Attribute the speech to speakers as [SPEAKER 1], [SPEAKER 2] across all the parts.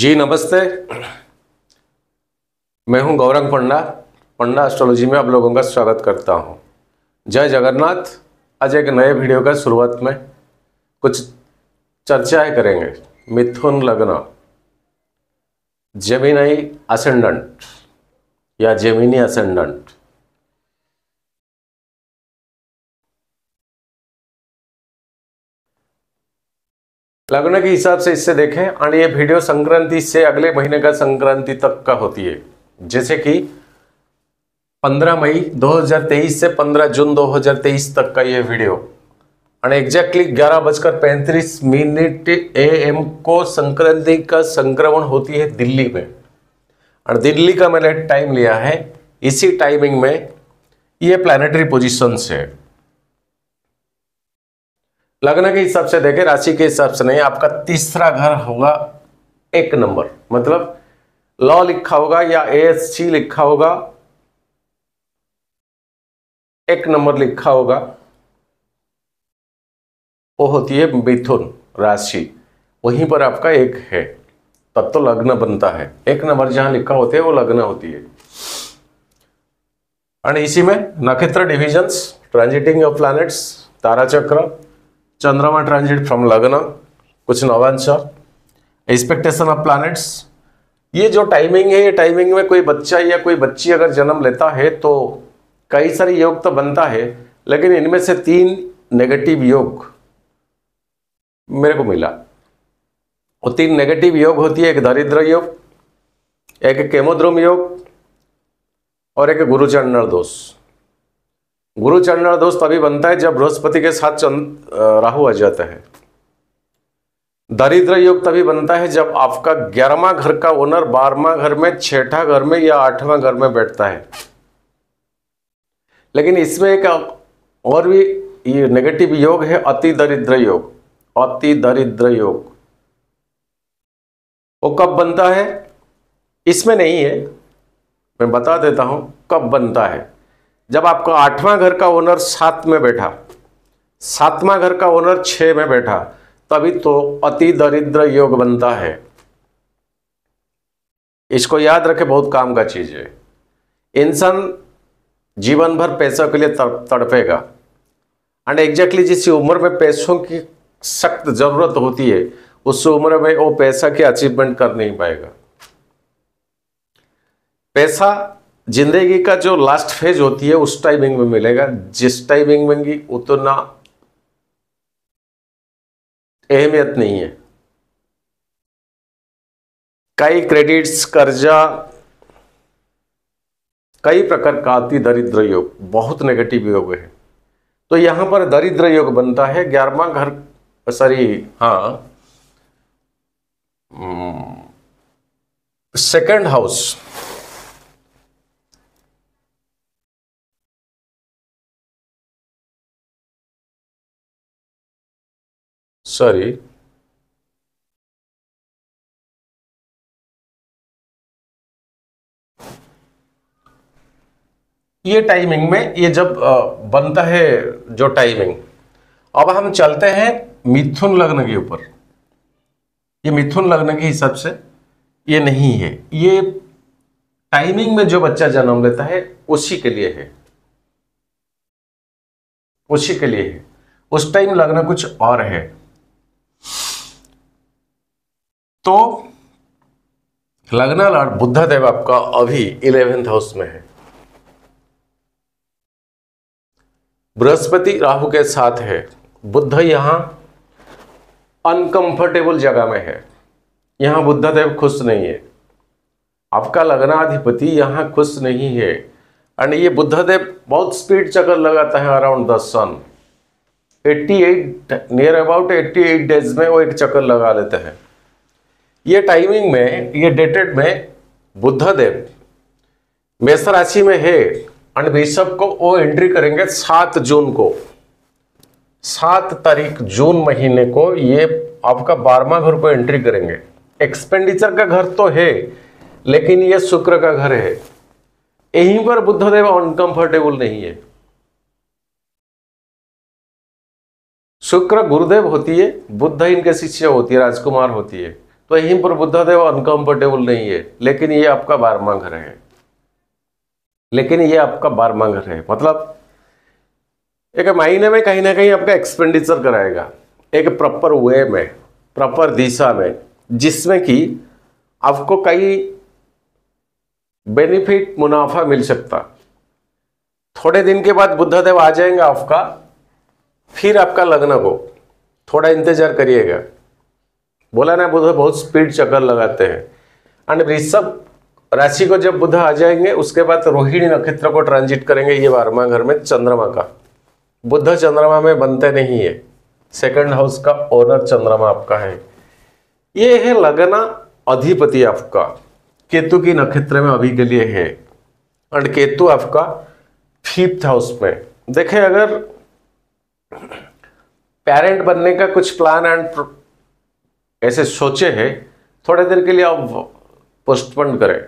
[SPEAKER 1] जी नमस्ते मैं हूं गौरंग पंडा पंडा एस्ट्रोलॉजी में आप लोगों का स्वागत करता हूं जय जगन्नाथ आज एक नए वीडियो का शुरुआत में कुछ चर्चाएं करेंगे मिथुन लग्न जेमिनी असेंडेंट या जेमिनी असेंडेंट लग्न के हिसाब से इससे देखें और ये वीडियो संक्रांति से अगले महीने का संक्रांति तक का होती है जैसे कि 15 मई 2023 से 15 जून 2023 तक का ये वीडियो और एग्जैक्टली ग्यारह बजकर पैंतीस मिनट ए एम को संक्रांति का संक्रमण होती है दिल्ली में और दिल्ली का मैंने टाइम लिया है इसी टाइमिंग में ये प्लानिटरी पोजिशन से है लग्न के हिसाब से देखें राशि के हिसाब से नहीं आपका तीसरा घर होगा एक नंबर मतलब लॉ लिखा होगा या एस सी लिखा होगा एक नंबर लिखा होगा वो होती है मिथुन राशि वहीं पर आपका एक है तब तो लग्न बनता है एक नंबर जहां लिखा होते है वो लग्न होती है और इसी में नक्षत्र डिविजन्स ट्रांजिटिंग ऑफ प्लैनेट्स तारा चक्र चंद्रमा ट्रांजिट फ्रॉम लग्न कुछ नवांश एक्सपेक्टेशन ऑफ प्लैनेट्स ये जो टाइमिंग है ये टाइमिंग में कोई बच्चा या कोई बच्ची अगर जन्म लेता है तो कई सारे योग तो बनता है लेकिन इनमें से तीन नेगेटिव योग मेरे को मिला और तीन नेगेटिव योग होती है एक दरिद्र योग एक केमोद्रोम योग और एक गुरुचरण दोष गुरु चरण दोष तभी बनता है जब बृहस्पति के साथ राहु आ जाता है दरिद्र योग तभी बनता है जब आपका ग्यारहवा घर का ओनर बारहवा घर में छठा घर में या आठवां घर में बैठता है लेकिन इसमें एक और भी ये नेगेटिव योग है अति दरिद्र योग अति दरिद्र योग वो कब बनता है इसमें नहीं है मैं बता देता हूं कब बनता है जब आपका आठवां घर का ओनर सात में बैठा सातवां घर का ओनर छः में बैठा तभी तो अति दरिद्र योग बनता है इसको याद रखे बहुत काम का चीज़ है इंसान जीवन भर पैसों के लिए तड़पेगा एंड एग्जैक्टली जिस उम्र में पैसों की सख्त ज़रूरत होती है उस उम्र में वो पैसा की अचीवमेंट कर नहीं पाएगा पैसा जिंदगी का जो लास्ट फेज होती है उस टाइमिंग में मिलेगा जिस टाइमिंग में उतना अहमियत नहीं है कई क्रेडिट्स कर्जा कई प्रकार का अति दरिद्र योग बहुत नेगेटिव योग है तो यहां पर दरिद्र योग बनता है ग्यारहवा घर सॉरी हाँ सेकंड hmm, हाउस sorry ये टाइमिंग में ये जब बनता है जो टाइमिंग अब हम चलते हैं मिथुन लग्न के ऊपर ये मिथुन लग्न के हिसाब से ये नहीं है ये टाइमिंग में जो बच्चा जन्म लेता है उसी के लिए है उसी के लिए है उस टाइम लग्न कुछ और है तो लग्ना लॉर्ड बुद्धा देव आपका अभी इलेवेंथ हाउस में है बृहस्पति राहु के साथ है बुद्ध यहां अनकंफर्टेबल जगह में है यहां बुद्धा देव खुश नहीं है आपका लग्नाधिपति यहाँ खुश नहीं है एंड ये बुद्ध देव बहुत स्पीड चक्कर लगाता है around the sun 88 near about 88 days में वो एक चक्कर लगा लेते हैं ये टाइमिंग में ये डेटेड में बुद्धदेव मेष राशि में है एंड बिशप को वो एंट्री करेंगे सात जून को सात तारीख जून महीने को ये आपका बारहवा घर को एंट्री करेंगे एक्सपेंडिचर का घर तो है लेकिन ये शुक्र का घर है यहीं पर बुद्धदेव अनकंफर्टेबल नहीं है शुक्र गुरुदेव होती है बुद्ध इनके शिष्य होती है राजकुमार होती है तो यहीं पर बुद्धदेव अनकंफर्टेबल नहीं है लेकिन ये आपका मांग घर है लेकिन ये आपका मांग घर है मतलब एक महीने में कहीं ना कहीं आपका एक्सपेंडिचर कराएगा एक प्रॉपर वे में प्रॉपर दिशा में जिसमें कि आपको कई बेनिफिट मुनाफा मिल सकता थोड़े दिन के बाद बुद्धदेव आ जाएंगे आपका फिर आपका लग्न को थोड़ा इंतजार करिएगा बोला ना बुध बहुत स्पीड चक्कर लगाते हैं एंड ऋषभ राशि को जब बुध आ जाएंगे उसके बाद रोहिणी नक्षत्र को ट्रांजिट करेंगे ये बारहवा घर में चंद्रमा का बुध चंद्रमा में बनते नहीं है सेकंड हाउस का ओनर चंद्रमा आपका है ये है लगना अधिपति आपका केतु की नक्षत्र में अभी के लिए है एंड केतु आपका फिफ्थ हाउस में देखें अगर पेरेंट बनने का कुछ प्लान एंड ऐसे सोचे हैं थोड़े देर के लिए आप पोस्टपोन करें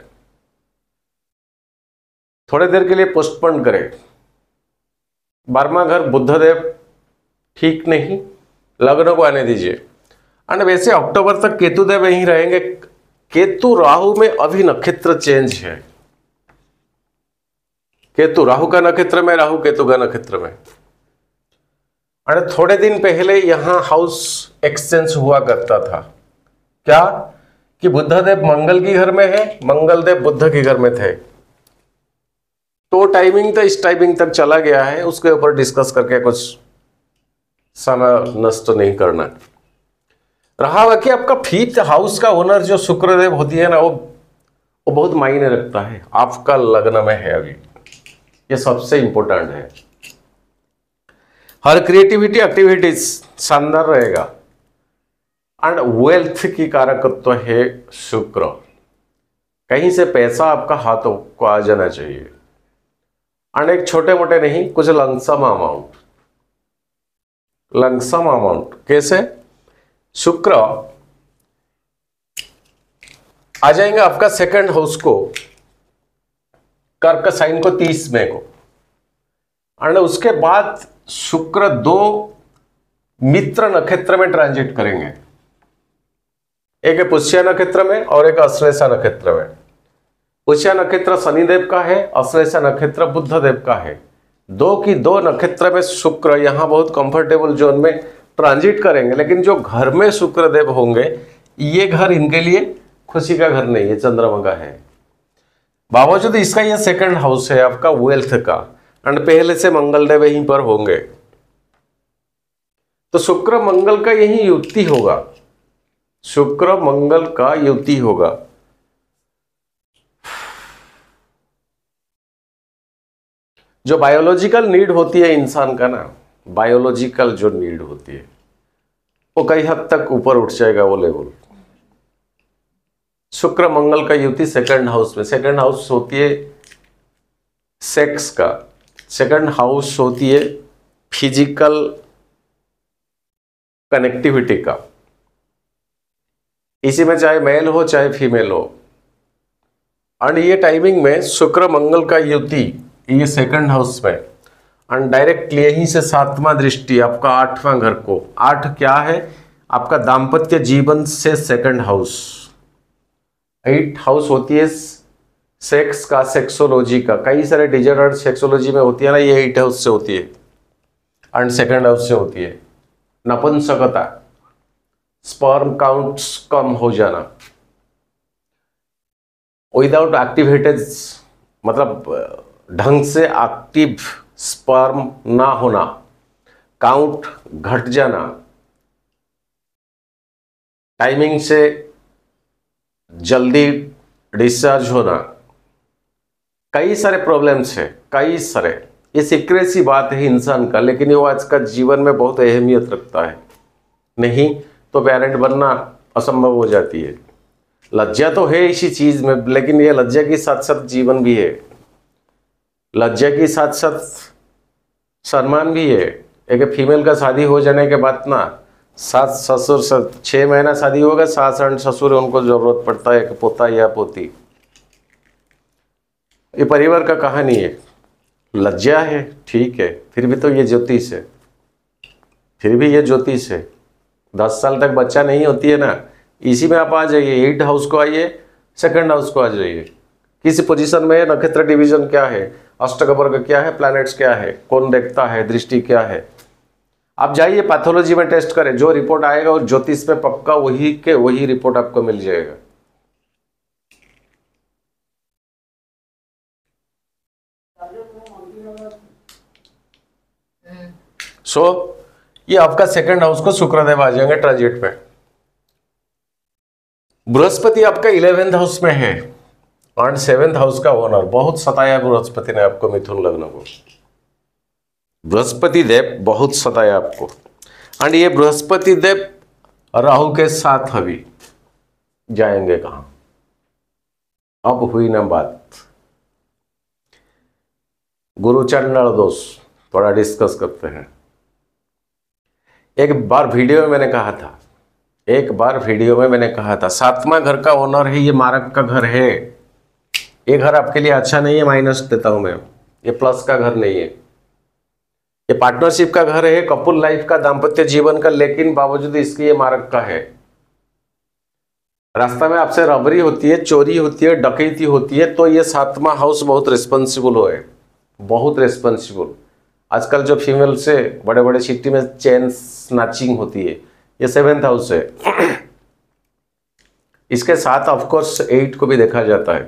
[SPEAKER 1] थोड़े देर के लिए पोस्टपोन करें बारवा घर बुद्धदेव ठीक नहीं लग्न को आने दीजिए एंड वैसे अक्टूबर तक केतुदेव यहीं रहेंगे केतु राहु में अभी नक्षत्र चेंज है केतु राहु का नक्षत्र में राहु केतु का नक्षत्र में अरे थोड़े दिन पहले यहां हाउस एक्सचेंज हुआ करता था क्या कि बुद्धदेव मंगल की घर में है मंगलदेव बुद्ध के घर में थे तो टाइमिंग तो इस टाइमिंग तक चला गया है उसके ऊपर डिस्कस करके कुछ समय नष्ट नहीं करना रहा वह कि आपका फिफ्थ हाउस का ओनर जो शुक्रदेव होती है ना वो वो बहुत मायने रखता है आपका लग्न में है अभी ये सबसे इंपॉर्टेंट है हर क्रिएटिविटी एक्टिविटीज शानदार रहेगा एंड वेल्थ की कारकत्व तो है शुक्र कहीं से पैसा आपका हाथों को आ जाना चाहिए एंड एक छोटे मोटे नहीं कुछ लंगसम अमाउंट लंगसम अमाउंट कैसे शुक्र आ जाएंगे आपका सेकंड हाउस को कर्क साइन को तीस मे को और उसके बाद शुक्र दो मित्र नक्षत्र में ट्रांजिट करेंगे एक है पुष्या नक्षत्र में और एक अश्लेषा नक्षत्र में पुष्या नक्षत्र शनिदेव का है अश्लेषा नक्षत्र बुद्ध देव का है दो की दो नक्षत्र में शुक्र यहां बहुत कंफर्टेबल जोन में ट्रांजिट करेंगे लेकिन जो घर में शुक्र देव होंगे ये घर इनके लिए खुशी का घर नहीं है चंद्रमा का है बावजूद इसका ये सेकंड हाउस है आपका वेल्थ का एंड पहले से मंगलदेव वहीं पर होंगे तो शुक्र मंगल का यही युक्ति होगा शुक्र मंगल का युक्ति होगा जो बायोलॉजिकल नीड होती है इंसान का ना बायोलॉजिकल जो नीड होती है वो कई हद तक ऊपर उठ जाएगा वो लेवल शुक्र मंगल का युति सेकंड हाउस में सेकंड हाउस होती है सेक्स का सेकंड हाउस होती है फिजिकल कनेक्टिविटी का इसी में चाहे मेल हो चाहे फीमेल हो एंड ये टाइमिंग में शुक्र मंगल का युति ये सेकंड हाउस में एंड डायरेक्टली यहीं से सातवां दृष्टि आपका आठवां घर को आठ क्या है आपका दाम्पत्य जीवन से सेकंड हाउस एट हाउस होती है सेक्स का सेक्सोलॉजी का कई सारे डिजर सेक्सोलॉजी में होती है ना ये एट हाउस से होती है एंड सेकेंड हाउस से होती है नपुंसकता स्पर्म काउंट्स कम हो जाना विदाउट एक्टिवेटेड मतलब ढंग से एक्टिव स्पर्म ना होना काउंट घट जाना टाइमिंग से जल्दी डिस्चार्ज होना कई सारे प्रॉब्लम्स है कई सारे ये सीक्रेट सी बात है इंसान का लेकिन वो आज का जीवन में बहुत अहमियत रखता है नहीं तो पेरेंट बनना असंभव हो जाती है लज्जा तो है इसी चीज़ में लेकिन ये लज्जा के साथ साथ जीवन भी है लज्जा के साथ साथ सम्मान भी है एक फीमेल का शादी हो जाने के बाद ना सास ससुर छः महीना शादी होगा सास एंड ससुर उनको ज़रूरत पड़ता है एक पोता या पोती ये परिवार का कहानी है लज्जा है ठीक है फिर भी तो ये ज्योतिष है फिर भी ये ज्योतिष है दस साल तक बच्चा नहीं होती है ना इसी में आप आ जाइए एट हाउस को आइए सेकंड हाउस को आ जाइए किस पोजीशन में नक्षत्र डिवीजन क्या है का क्या है प्लैनेट्स क्या है कौन देखता है दृष्टि क्या है आप जाइए पैथोलॉजी में टेस्ट करें जो रिपोर्ट आएगा और ज्योतिष में पक्का वही के वही रिपोर्ट आपको मिल जाएगा सो so, ये आपका सेकंड हाउस को शुक्रदेव आ जाएंगे ट्रांजिट में बृहस्पति आपका इलेवेंथ हाउस में है और सेवेंथ हाउस का ओनर बहुत सताया बृहस्पति ने आपको मिथुन लग्न को बृहस्पति देव बहुत सताया आपको एंड ये बृहस्पति देव राहु के साथ अभी जाएंगे कहा अब हुई ना बात गुरुचरण दोष थोड़ा डिस्कस करते हैं एक बार वीडियो में मैंने कहा था एक बार वीडियो में मैंने कहा था सातवां घर का ओनर है ये मारक का घर है ये घर आपके लिए अच्छा नहीं है माइनस देता हूं मैं ये प्लस का घर नहीं है ये पार्टनरशिप का घर है कपूल लाइफ का दाम्पत्य जीवन का लेकिन बावजूद इसके ये मारक का है रास्ता में आपसे रबरी होती है चोरी होती है डकैती होती है तो ये सातवां हाउस बहुत रिस्पॉन्सिबल हो बहुत रिस्पॉन्सिबल आजकल जो फीमेल से बड़े बड़े सिटी में चैन स्नैचिंग होती है ये सेवेंथ हाउस है इसके साथ ऑफकोर्स एट को भी देखा जाता है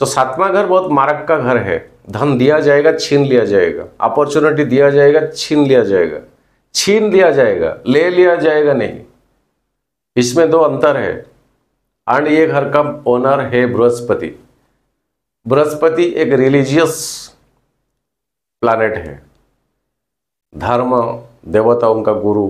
[SPEAKER 1] तो सातवां घर बहुत मारक का घर है धन दिया जाएगा छीन लिया जाएगा अपॉर्चुनिटी दिया जाएगा छीन लिया जाएगा छीन लिया जाएगा ले लिया जाएगा नहीं इसमें दो अंतर है एंड ये घर का ओनर है बृहस्पति बृहस्पति एक रिलीजियस प्लानट है धर्म देवताओं का गुरु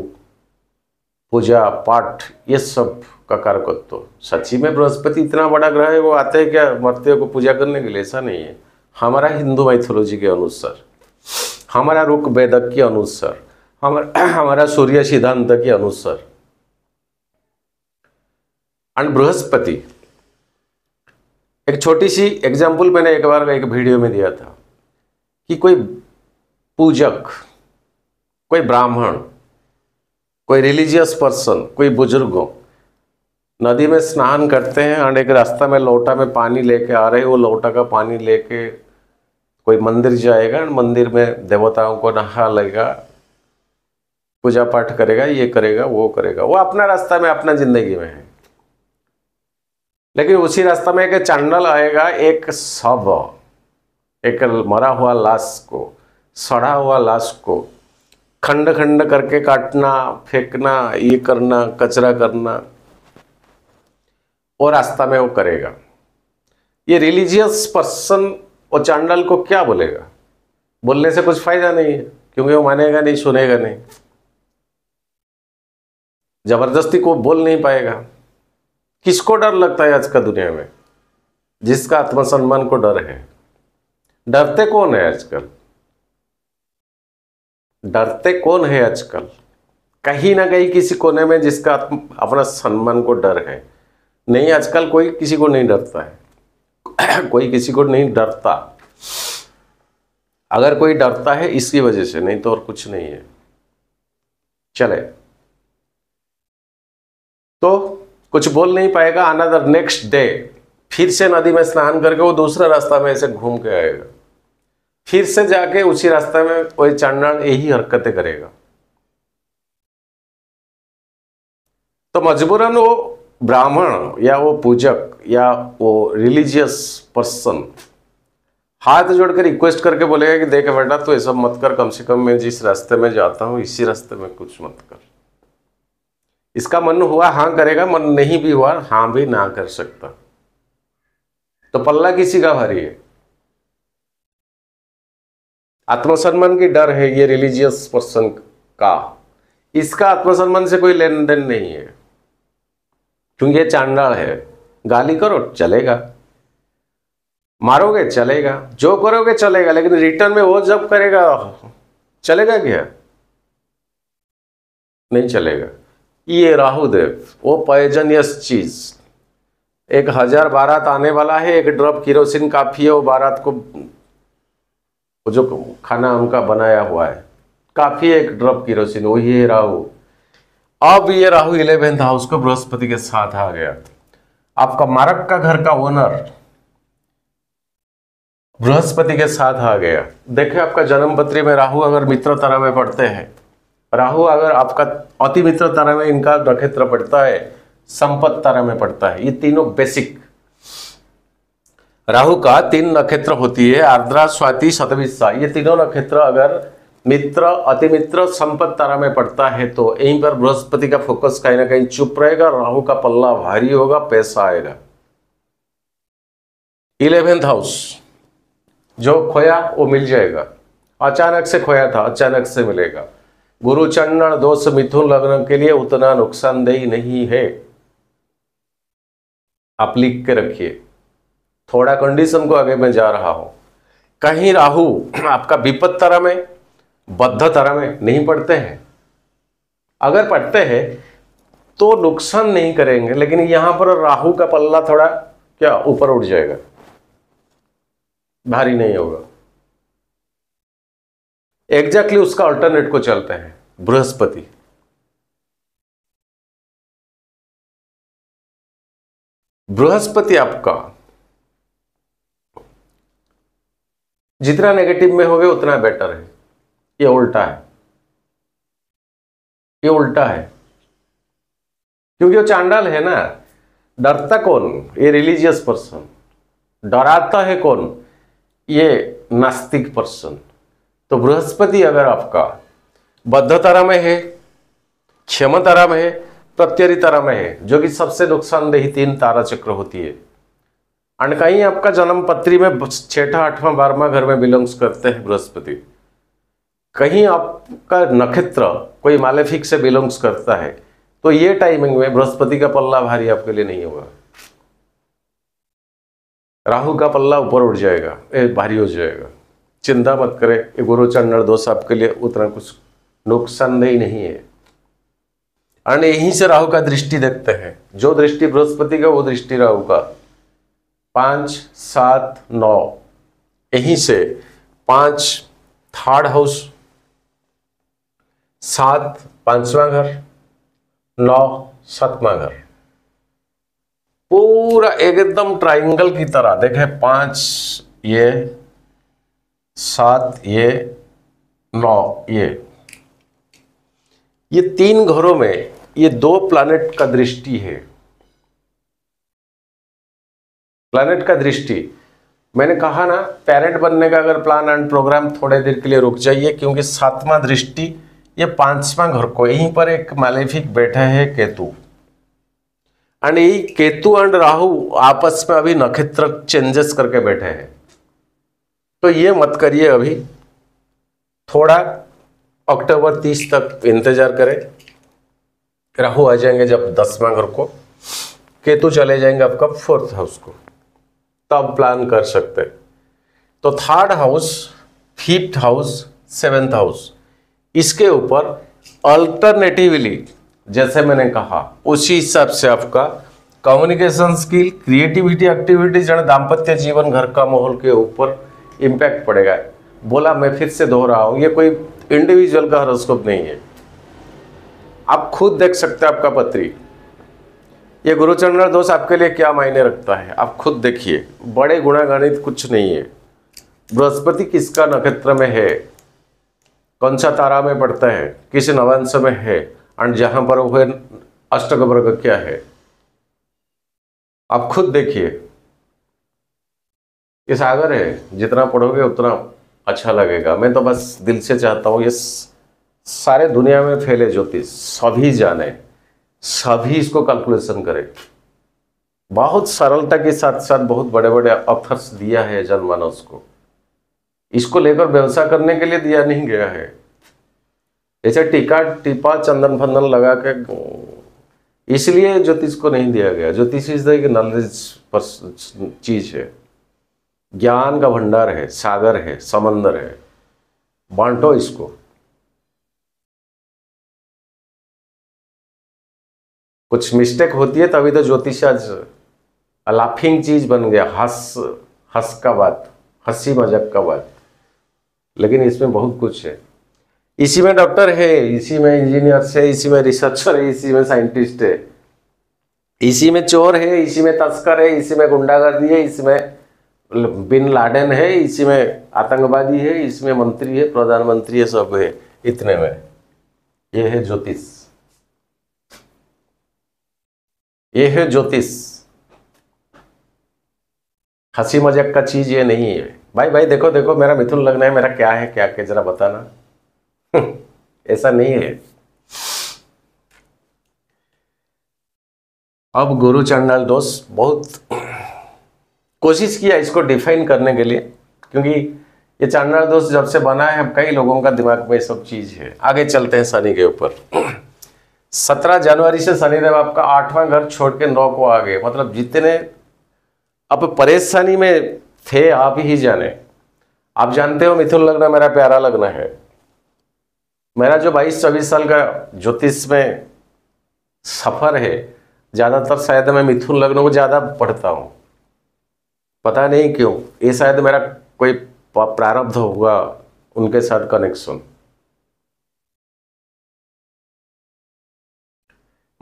[SPEAKER 1] पूजा पाठ ये सब का कारकत्व सच्ची में बृहस्पति इतना बड़ा ग्रह है वो आते हैं क्या मरते को पूजा करने के लिए ऐसा नहीं है हमारा हिंदू माइथोलॉजी के अनुसार हमारा रुख वेदक के अनुसार हमारा हमारा सूर्य सिद्धांत के अनुसार एंड बृहस्पति एक छोटी सी एग्जाम्पल मैंने एक बार एक वीडियो में दिया था कि कोई पूजक कोई ब्राह्मण कोई रिलीजियस पर्सन कोई बुजुर्ग नदी में स्नान करते हैं और एक रास्ता में लोटा में पानी लेके आ रहे वो लोटा का पानी लेके कोई मंदिर जाएगा मंदिर में देवताओं को नहा लेगा पूजा पाठ करेगा ये करेगा वो करेगा वो अपना रास्ता में अपना जिंदगी में है लेकिन उसी रास्ता में एक चंडल आएगा एक सब एक मरा हुआ लाश को सड़ा हुआ लाश को खंड खंड करके काटना फेंकना ये करना कचरा करना और रास्ता में वो करेगा ये रिलीजियस पर्सन और चांडल को क्या बोलेगा बोलने से कुछ फायदा नहीं है क्योंकि वो मानेगा नहीं सुनेगा नहीं जबरदस्ती को बोल नहीं पाएगा किसको डर लगता है आज का दुनिया में जिसका आत्मसम्मान को डर है डरते कौन है आजकल डरते कौन है आजकल कहीं ना कहीं किसी कोने में जिसका अपना सम्मान को डर है नहीं आजकल कोई किसी को नहीं डरता है कोई किसी को नहीं डरता अगर कोई डरता है इसकी वजह से नहीं तो और कुछ नहीं है चले तो कुछ बोल नहीं पाएगा अनदर नेक्स्ट डे फिर से नदी में स्नान करके वो दूसरा रास्ता में ऐसे घूम के आएगा फिर से जाके उसी रास्ते में वही चांडाल यही हरकतें करेगा तो मजबूरन वो ब्राह्मण या वो पूजक या वो रिलीजियस पर्सन हाथ जोड़कर रिक्वेस्ट करके बोलेगा कि देख बेटा तू तो ये सब मत कर कम से कम मैं जिस रास्ते में जाता हूं इसी रास्ते में कुछ मत कर इसका मन हुआ हाँ करेगा मन नहीं भी हुआ हाँ भी ना कर सकता तो पल्ला किसी का भारी है आत्मसम्मान की डर है ये रिलीजियस पर्सन का इसका आत्मसम्मान से कोई लेन देन नहीं है क्योंकि ये चांडाल है गाली करो चलेगा मारोगे चलेगा जो करोगे चलेगा लेकिन रिटर्न में वो जब करेगा चलेगा क्या नहीं चलेगा ये राहुदेव वो पयजनियस चीज एक हजार बारात आने वाला है एक ड्रॉप किरोसिन काफी है वो बारात को जो खाना उनका बनाया हुआ है काफ़ी एक ड्रॉप रोशनी वही है राहु अब ये राहु इलेवेंथ हाउस को बृहस्पति के साथ आ गया आपका मारक का घर का ओनर बृहस्पति के साथ आ गया देखे आपका जन्म पत्री में राहु अगर मित्र तरह में पड़ते हैं राहु अगर आपका अति मित्र तरह में इनका नक्षत्र पड़ता है संपत्त तरह में पड़ता है ये तीनों बेसिक राहु का तीन नक्षत्र होती है आर्द्रा स्वाति शतविशा ये तीनों नक्षत्र अगर मित्र अति मित्र संपत्त तारा में पड़ता है तो यहीं पर बृहस्पति का फोकस कहीं ना कहीं चुप रहेगा राहु का पल्ला भारी होगा पैसा आएगा इलेवेंथ हाउस जो खोया वो मिल जाएगा अचानक से खोया था अचानक से मिलेगा गुरु चंडन दोष मिथुन लग्न के लिए उतना नुकसानदेही नहीं है आप लिख के रखिए थोड़ा कंडीशन को आगे मैं जा रहा हूं कहीं राहु आपका विपत तरह में बद्ध तरह में नहीं पढ़ते हैं अगर पढ़ते हैं तो नुकसान नहीं करेंगे लेकिन यहां पर राहु का पल्ला थोड़ा क्या ऊपर उठ जाएगा भारी नहीं होगा एग्जैक्टली उसका अल्टरनेट को चलते हैं बृहस्पति बृहस्पति आपका जितना नेगेटिव में होगे उतना बेटर है ये उल्टा है ये उल्टा है क्योंकि वो चांडाल है ना डरता कौन ये रिलीजियस पर्सन डराता है कौन ये नास्तिक पर्सन तो बृहस्पति अगर आपका बद्ध तारा में है क्षम तारा में है प्रत्यरी तारा में है जो कि सबसे नुकसानदेही तीन तारा चक्र होती है कहीं आपका जन्म पत्री में छठा आठवां बारहवा घर में बिलोंग्स करते हैं बृहस्पति कहीं आपका नक्षत्र कोई मालेफिक से बिलोंग्स करता है तो ये टाइमिंग में बृहस्पति का पल्ला भारी आपके लिए नहीं होगा राहु का पल्ला ऊपर उठ जाएगा ए, भारी हो जाएगा चिंता मत करें ये गुरु चंद्र दोष आपके लिए उतना कुछ नुकसानदेही नहीं है और यहीं से राहु का दृष्टि देखते हैं जो दृष्टि बृहस्पति का वो दृष्टि राहु का पाँच सात नौ यहीं से पाँच थर्ड हाउस सात पांचवा घर नौ सातवा घर पूरा एकदम ट्राइंगल की तरह देखें पाँच ये सात ये नौ ये ये तीन घरों में ये दो प्लानिट का दृष्टि है प्लानट का दृष्टि मैंने कहा ना पेरेंट बनने का अगर प्लान एंड प्रोग्राम थोड़े देर के लिए रुक जाइए क्योंकि सातवां दृष्टि ये पांचवा घर को यहीं पर एक मालेफिक बैठा है केतु एंड यही केतु एंड राहु आपस में अभी नक्षत्र चेंजेस करके बैठे हैं तो ये मत करिए अभी थोड़ा अक्टूबर तीस तक इंतजार करें राहु आ जाएंगे जब दसवां घर को केतु चले जाएंगे आपका फोर्थ हाउस को तब प्लान कर सकते तो third house fifth house seventh house इसके ऊपर अल्टरनेटिवली जैसे मैंने कहा उसी हिसाब से आपका कम्युनिकेशन स्किल क्रिएटिविटी एक्टिविटीज यानी दाम्पत्य जीवन घर का माहौल के ऊपर इम्पैक्ट पड़ेगा बोला मैं फिर से दोहरा हूँ ये कोई इंडिविजुअल का हरस्कोप नहीं है आप खुद देख सकते हैं आपका पत्री ये गुरुचंद्र दोष आपके लिए क्या मायने रखता है आप खुद देखिए बड़े गुणागणित कुछ नहीं है बृहस्पति किसका नक्षत्र में है कौन सा तारा में पड़ता है किस नवांश में है एंड जहां पर वह अष्ट वर्ग क्या है आप खुद देखिए ये सागर है जितना पढ़ोगे उतना अच्छा लगेगा मैं तो बस दिल से चाहता हूँ ये सारे दुनिया में फैले ज्योतिष सभी जाने सभी इसको कैलकुलेशन करें बहुत सरलता के साथ साथ बहुत बड़े बड़े अथर्स दिया है जनमानस को इसको लेकर व्यवसाय करने के लिए दिया नहीं गया है ऐसे टीका टीपा चंदन फंदन लगा के इसलिए ज्योतिष को नहीं दिया गया ज्योतिष इज द नॉलेज चीज है ज्ञान का भंडार है सागर है समंदर है बांटो इसको कुछ मिस्टेक होती है तभी तो ज्योतिष आज लाफिंग चीज बन गया हंस हंस का बात हंसी मजाक का बात लेकिन इसमें बहुत कुछ है इसी में डॉक्टर है इसी में इंजीनियर्स है इसी में रिसर्चर है इसी में साइंटिस्ट है इसी में चोर है इसी में तस्कर है इसी में गुंडागर्दी है इसमें बिन लाडेन है इसी में आतंकवादी है इसमें मंत्री है प्रधानमंत्री है सब है इतने में यह है ज्योतिष ये है ज्योतिष हंसी मजाक का चीज ये नहीं है भाई भाई देखो देखो मेरा मिथुन लग्न है मेरा क्या है क्या क्या जरा बताना हम्म, ऐसा नहीं है अब गुरु चरणलाल दोष बहुत कोशिश किया इसको डिफाइन करने के लिए क्योंकि ये चरणलाल दोष जब से बना है कई लोगों का दिमाग में सब चीज़ है आगे चलते हैं शनि के ऊपर सत्रह जनवरी से शनि देव आपका आठवां घर छोड़ के नौ को आ गए मतलब जितने अब परेशानी में थे आप ही जाने आप जानते हो मिथुन लगना मेरा प्यारा लगना है मेरा जो बाईस चौबीस साल का ज्योतिष में सफ़र है ज़्यादातर शायद मैं मिथुन लग्न को ज़्यादा पढ़ता हूँ पता नहीं क्यों ये शायद मेरा कोई प्रारब्ध होगा उनके साथ कनेक्शन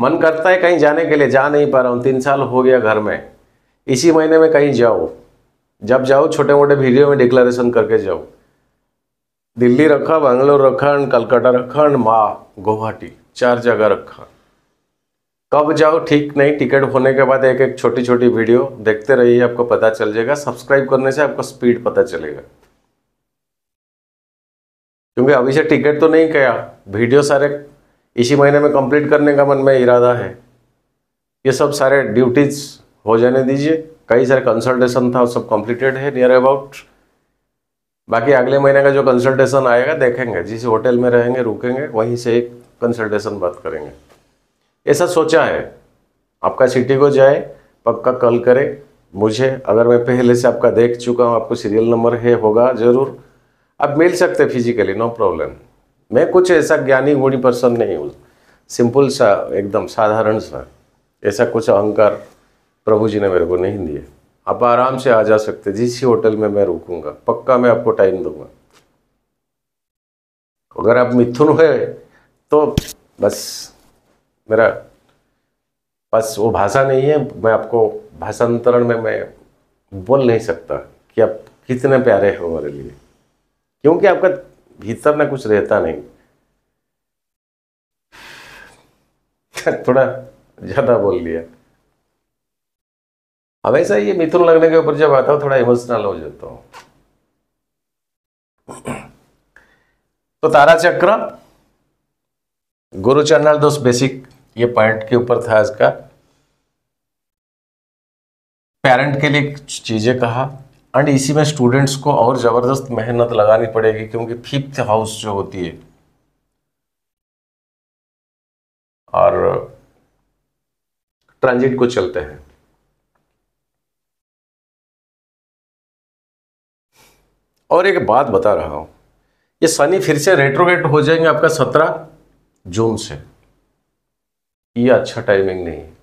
[SPEAKER 1] मन करता है कहीं जाने के लिए जा नहीं पा रहा हूँ तीन साल हो गया घर में इसी महीने में कहीं जाओ जब जाओ छोटे मोटे वीडियो में डिक्लेरेशन करके जाओ दिल्ली रखा बंगलोर रखा कलकत्ता रखा माँ गुवाहाटी चार जगह रखा कब जाओ ठीक नहीं टिकट होने के बाद एक एक छोटी छोटी वीडियो देखते रहिए आपको पता चल जाएगा सब्सक्राइब करने से आपको स्पीड पता चलेगा क्योंकि अभी से टिकट तो नहीं गया वीडियो सारे इसी महीने में कंप्लीट करने का मन में इरादा है ये सब सारे ड्यूटीज़ हो जाने दीजिए कई सारे कंसल्टेशन था वो सब कंप्लीटेड है नियर अबाउट बाकी अगले महीने का जो कंसल्टेशन आएगा देखेंगे जिस होटल में रहेंगे रुकेंगे वहीं से एक कंसल्टेशन बात करेंगे ऐसा सोचा है आपका सिटी को जाए पक्का कॉल करें मुझे अगर मैं पहले से आपका देख चुका हूँ आपको सीरियल नंबर है होगा ज़रूर आप मिल सकते फिजिकली नो प्रॉब्लम मैं कुछ ऐसा ज्ञानी गुणी पर्सन नहीं हूँ सिंपल सा एकदम साधारण सा ऐसा कुछ अहंकार प्रभु जी ने मेरे को नहीं दिए आप आराम से आ जा सकते जिस ही होटल में मैं रुकूंगा पक्का मैं आपको टाइम दूंगा अगर आप मिथुन है तो बस मेरा बस वो भाषा नहीं है मैं आपको भाषांतरण में मैं बोल नहीं सकता कि आप कितने प्यारे हैं हमारे लिए क्योंकि आपका भीतर ना कुछ रहता नहीं थोड़ा ज़्यादा बोल लिया हमेशा ये मिथुन लगने के ऊपर जब आता हो थोड़ा इमोशनल हो जाता हूं तो तारा चक्र गुरु चरणाल दोस्त बेसिक ये पॉइंट के ऊपर था इसका पेरेंट के लिए चीज़ें कहा एंड इसी में स्टूडेंट्स को और ज़बरदस्त मेहनत लगानी पड़ेगी क्योंकि फिफ्थ हाउस जो होती है और ट्रांजिट को चलते हैं और एक बात बता रहा हूं ये शनि फिर से रेट्रोगेट हो जाएंगे आपका सत्रह जून से ये अच्छा टाइमिंग नहीं है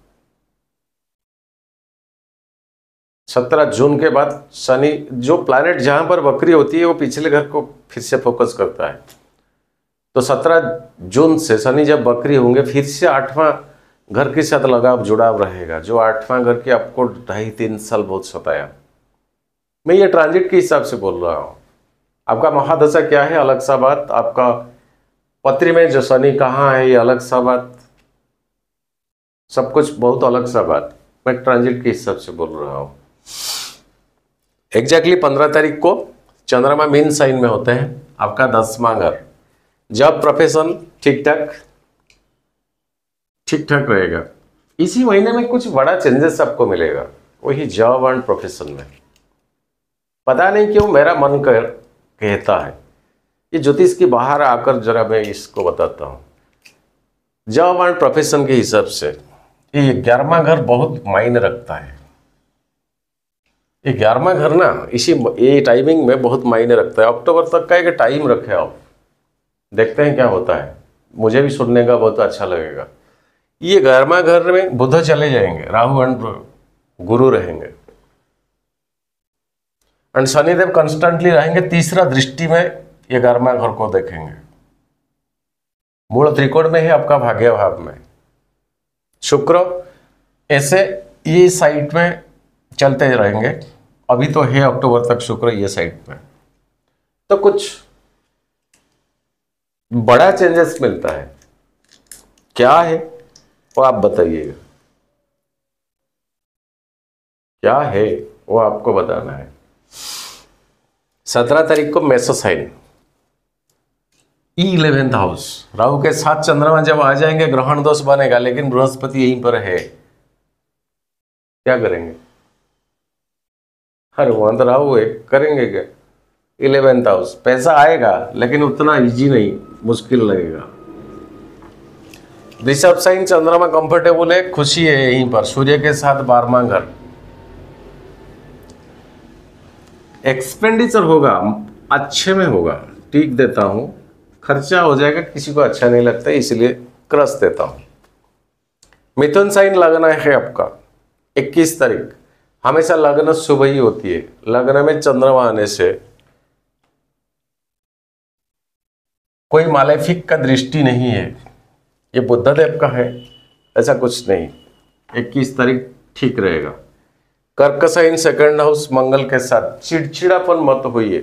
[SPEAKER 1] सत्रह जून के बाद शनि जो प्लानिट जहाँ पर बकरी होती है वो पिछले घर को फिर से फोकस करता है तो सत्रह जून से शनि जब बकरी होंगे फिर से आठवां घर के साथ लगाव जुड़ाव रहेगा जो आठवां घर के आपको ढाई तीन साल बहुत सताया मैं ये ट्रांजिट के हिसाब से बोल रहा हूँ आपका महादशा क्या है अलग सा बात आपका पत्री में जो शनि कहाँ है ये अलग सा बात सब कुछ बहुत अलग सा बात मैं ट्रांजिट के हिसाब से बोल रहा हूँ एग्जैक्टली पंद्रह तारीख को चंद्रमा मीन साइन में होते हैं आपका दसवा घर जब प्रोफेशन ठीक ठाक ठीक ठाक रहेगा इसी महीने में कुछ बड़ा चेंजेस आपको मिलेगा वही जॉब एंड प्रोफेशन में पता नहीं क्यों मेरा मन कर कहता है ये ज्योतिष के बाहर आकर जरा मैं इसको बताता हूँ जॉब एंड प्रोफेशन के हिसाब से ये ग्यारहवा घर बहुत मायने रखता है ये ग्यारहवा घर ना इसी ये टाइमिंग में बहुत मायने रखता है अक्टूबर तक का एक टाइम रखे आप देखते हैं क्या होता है मुझे भी सुनने का बहुत अच्छा लगेगा ये ग्यारहवा घर में बुध चले जाएंगे राहु एंड गुरु रहेंगे एंड शनिदेव कंस्टेंटली रहेंगे तीसरा दृष्टि में ये ग्यारहवा घर को देखेंगे मूल त्रिकोण में है आपका भाग्य भाव में शुक्र ऐसे ये साइड में चलते रहेंगे अभी तो है अक्टूबर तक शुक्र ये साइड पे तो कुछ बड़ा चेंजेस मिलता है क्या है वो आप बताइएगा क्या है वो आपको बताना है सत्रह तारीख को मेसो साइन ई इलेवेंथ हाउस राहु के साथ चंद्रमा जब आ जाएंगे ग्रहण दोष बनेगा लेकिन बृहस्पति यहीं पर है क्या करेंगे हनुमंत राव करेंगे क्या इलेवेंथ हाउस पैसा आएगा लेकिन उतना इजी नहीं मुश्किल लगेगा ऋषभ साइन चंद्रमा कंफर्टेबल है खुशी है यहीं पर सूर्य के साथ बारवा घर एक्सपेंडिचर होगा अच्छे में होगा ठीक देता हूं खर्चा हो जाएगा किसी को अच्छा नहीं लगता इसलिए क्रस देता हूं मिथुन साइन लगना है आपका 21 तारीख हमेशा लग्न शुभ ही होती है लग्न में चंद्रमा आने से कोई मालेफिक का दृष्टि नहीं है ये देव का है ऐसा कुछ नहीं इक्कीस तारीख ठीक रहेगा कर्कश इन सेकेंड हाउस मंगल के साथ चिड़चिड़ापन मत होइए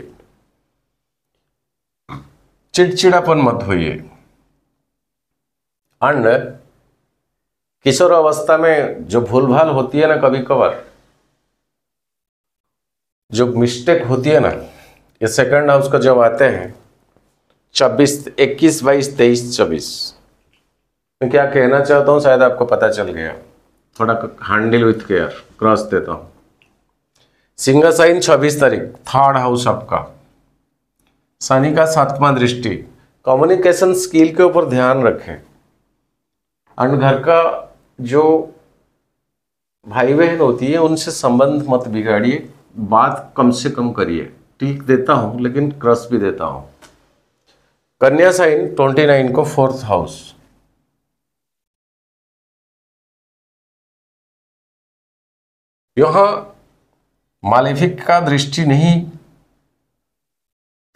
[SPEAKER 1] चिड़चिड़ापन मत होइए अंड किशोर अवस्था में जो भूलभाल होती है ना कभी कभार जो मिस्टेक होती है ना ये सेकंड हाउस का जब आते हैं छब्बीस इक्कीस बाईस तेईस छब्बीस मैं क्या कहना चाहता हूँ शायद आपको पता चल गया थोड़ा हैंडल विथ केयर क्रॉस देता हूँ सिंगल साइन छब्बीस तारीख थर्ड हाउस आपका शनि का सातवा दृष्टि कम्युनिकेशन स्किल के ऊपर ध्यान रखें एंड घर का जो भाई बहन होती है उनसे संबंध मत बिगाड़िए बात कम से कम करिए टीक देता हूँ लेकिन क्रस भी देता हूँ कन्या साइन ट्वेंटी नाइन को फोर्थ हाउस यहां मालिफिक का दृष्टि नहीं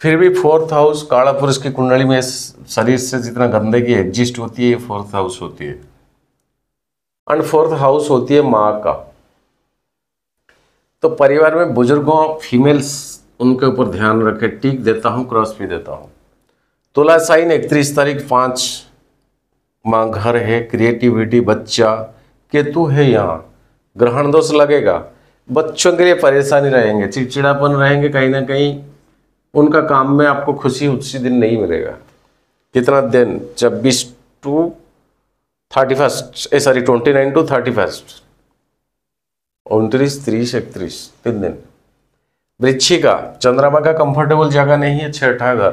[SPEAKER 1] फिर भी फोर्थ हाउस काला पुरुष की कुंडली में शरीर से जितना गंदगी एग्जिस्ट होती है फोर्थ हाउस होती है एंड फोर्थ हाउस होती है माँ का तो परिवार में बुजुर्गों फीमेल्स उनके ऊपर ध्यान रखें टीक देता हूँ क्रॉस भी देता हूँ तुला साइन इकतीस तारीख पाँच माँ घर है क्रिएटिविटी बच्चा केतु है यहाँ ग्रहण दोष लगेगा बच्चों के लिए परेशानी रहेंगे चिड़चिड़ापन रहेंगे कहीं ना कहीं उनका काम में आपको खुशी उसी दिन नहीं मिलेगा कितना दिन छब्बीस टू थर्टी फर्स्ट ए sorry twenty nine to thirty first उनतीस तीस इकतीस तीन दिन वृक्षिका चंद्रमा का कंफर्टेबल जगह नहीं है छठा घर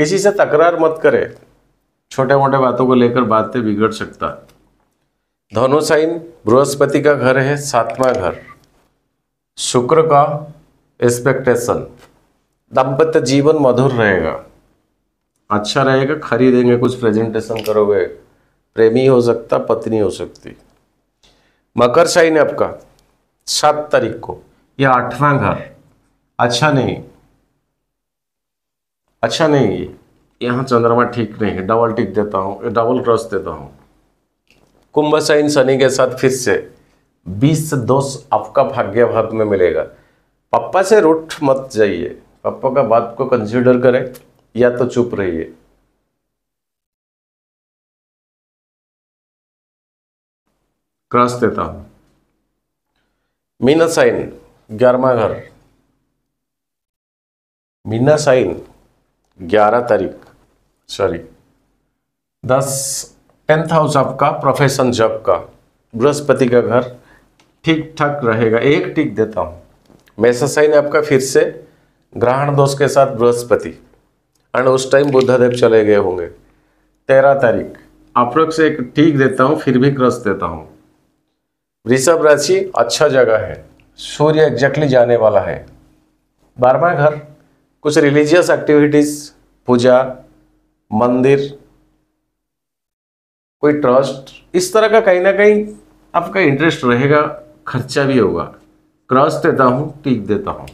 [SPEAKER 1] किसी से तकरार मत करे छोटे मोटे बातों को लेकर बातें बिगड़ सकता धनुसाइन बृहस्पति का घर है सातवां घर शुक्र का एक्सपेक्टेशन दाम्पत्य जीवन मधुर रहेगा अच्छा रहेगा खरीदेंगे कुछ प्रेजेंटेशन करोगे प्रेमी हो सकता पत्नी हो सकती मकर साइन आपका सात तारीख को यह आठवां घर अच्छा नहीं अच्छा नहीं है यहाँ चंद्रमा ठीक नहीं है डबल टिक देता हूँ डबल क्रॉस देता हूँ कुंभ साइन शनि के साथ फिर से बीस से दोष आपका भाग्य भाग में मिलेगा पप्पा से रूठ मत जाइए पप्पा का बात को कंसिडर करें या तो चुप रहिए क्रॉस देता हूँ साइन घर मीना साइन ग्यारह तारीख सॉरी दस टेंथ हाउस आपका प्रोफेशन जॉब का बृहस्पति का घर ठीक ठाक रहेगा एक टिक देता हूँ साइन आपका फिर से ग्रहण दोष के साथ बृहस्पति एंड उस टाइम बुद्धदेव चले गए होंगे तेरह तारीख अप्रोक्स एक टिक देता हूँ फिर भी क्रस देता हूँ वृषभ राशि अच्छा जगह है सूर्य एग्जैक्टली जाने वाला है बारहवा घर कुछ रिलीजियस एक्टिविटीज पूजा मंदिर कोई ट्रस्ट इस तरह का कहीं ना कहीं आपका इंटरेस्ट रहेगा खर्चा भी होगा क्रॉस देता हूँ टीक देता हूँ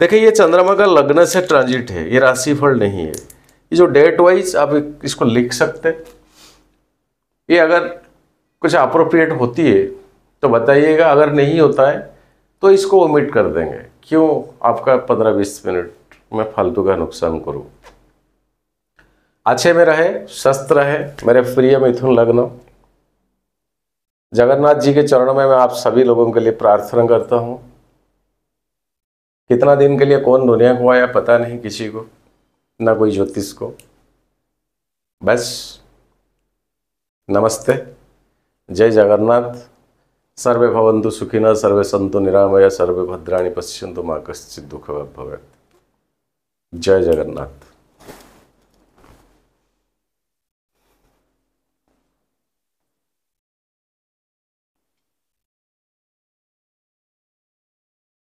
[SPEAKER 1] देखिए ये चंद्रमा का लग्न से ट्रांजिट है ये राशिफल नहीं है ये जो डेट वाइज आप इसको लिख सकते ये अगर कुछ अप्रोप्रिएट होती है तो बताइएगा अगर नहीं होता है तो इसको ओमिट कर देंगे क्यों आपका पंद्रह बीस मिनट में फालतू का नुकसान करूँ अच्छे में रहे स्वस्थ रहे मेरे प्रिय मिथुन लग्न जगन्नाथ जी के चरणों में मैं आप सभी लोगों के लिए प्रार्थना करता हूँ कितना दिन के लिए कौन दुनिया को आया पता नहीं किसी को ना कोई ज्योतिष को बस नमस्ते जय जगन्नाथ सर्वे भवन्तु सुखिनः सर्वे सन्तु निरामय सर्वे भद्राणि पश्यन्तु मा कश्चित् दुःखभाग् जय जगन्नाथ